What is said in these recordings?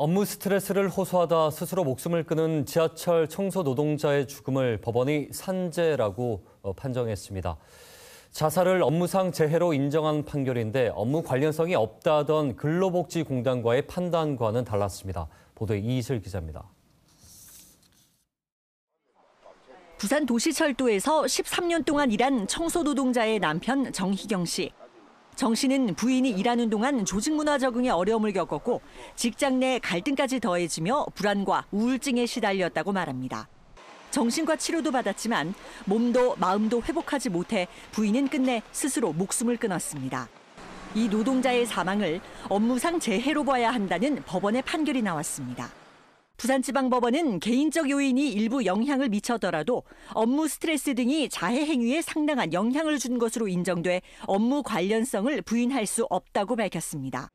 업무 스트레스를 호소하다 스스로 목숨을 끊은 지하철 청소 노동자의 죽음을 법원이 산재라고 어, 판정했습니다. 자살을 업무상 재해로 인정한 판결인데 업무 관련성이 없다던 근로복지공단과의 판단과는 달랐습니다. 보도에 이슬 기자입니다. 부산 도시철도에서 13년 동안 일한 청소 노동자의 남편 정희경 씨. 정 씨는 부인이 일하는 동안 조직 문화 적응에 어려움을 겪었고 직장 내 갈등까지 더해지며 불안과 우울증에 시달렸다고 말합니다. 정신과 치료도 받았지만 몸도 마음도 회복하지 못해 부인은 끝내 스스로 목숨을 끊었습니다. 이 노동자의 사망을 업무상 재해로 봐야 한다는 법원의 판결이 나왔습니다. 부산지방법원은 개인적 요인이 일부 영향을 미쳤더라도 업무 스트레스 등이 자해 행위에 상당한 영향을 준 것으로 인정돼 업무 관련성을 부인할 수 없다고 밝혔습니다.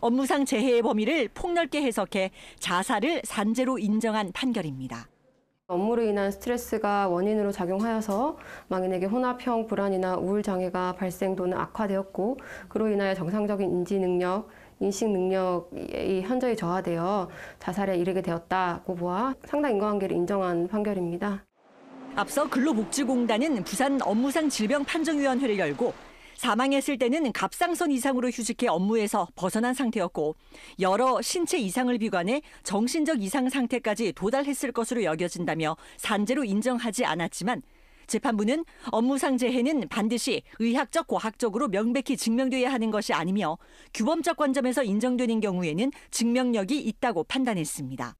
업무상 재해의 범위를 폭넓게 해석해 자살을 산재로 인정한 판결입니다. 업무로 인한 스트레스가 원인으로 작용하여서 망인에게 혼합형 불안이나 우울 장애가 발생 또는 악화되었고 그로 인하여 정상적인 인지 능력, 인식 능력이 현저히 저하되어 자살에 이르게 되었다고 보아 상당 인과관계를 인정한 판결입니다. 앞서 근로복지공단은 부산 업무상 질병 판정위원회를 열고 사망했을 때는 갑상선 이상으로 휴직해 업무에서 벗어난 상태였고 여러 신체 이상을 비관해 정신적 이상 상태까지 도달했을 것으로 여겨진다며 산재로 인정하지 않았지만 재판부는 업무상 재해는 반드시 의학적 과학적으로 명백히 증명돼야 하는 것이 아니며 규범적 관점에서 인정되는 경우에는 증명력이 있다고 판단했습니다.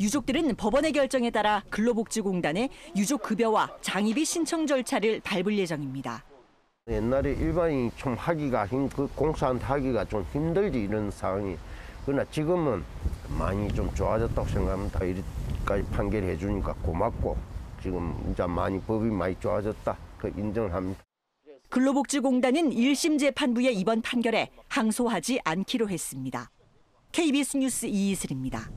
유족들은 법원의 결정에 따라 근로복지공단에 유족 급여와 장의비 신청 절차를 밟을 예정입니다. 옛날에 일반인이 좀 하기가 힘, 그 공사한테 하기가 좀 힘들지 이런 상황이. 그러나 지금은 많이 좀 좋아졌다고 생각합니다. 이까지 판결해 주니까 고맙고 지금 이제 많이 법이 많이 좋아졌다. 그 인정을 합니다. 근로복지공단은 1심 재판부의 이번 판결에 항소하지 않기로 했습니다. KBS 뉴스 이이슬입니다.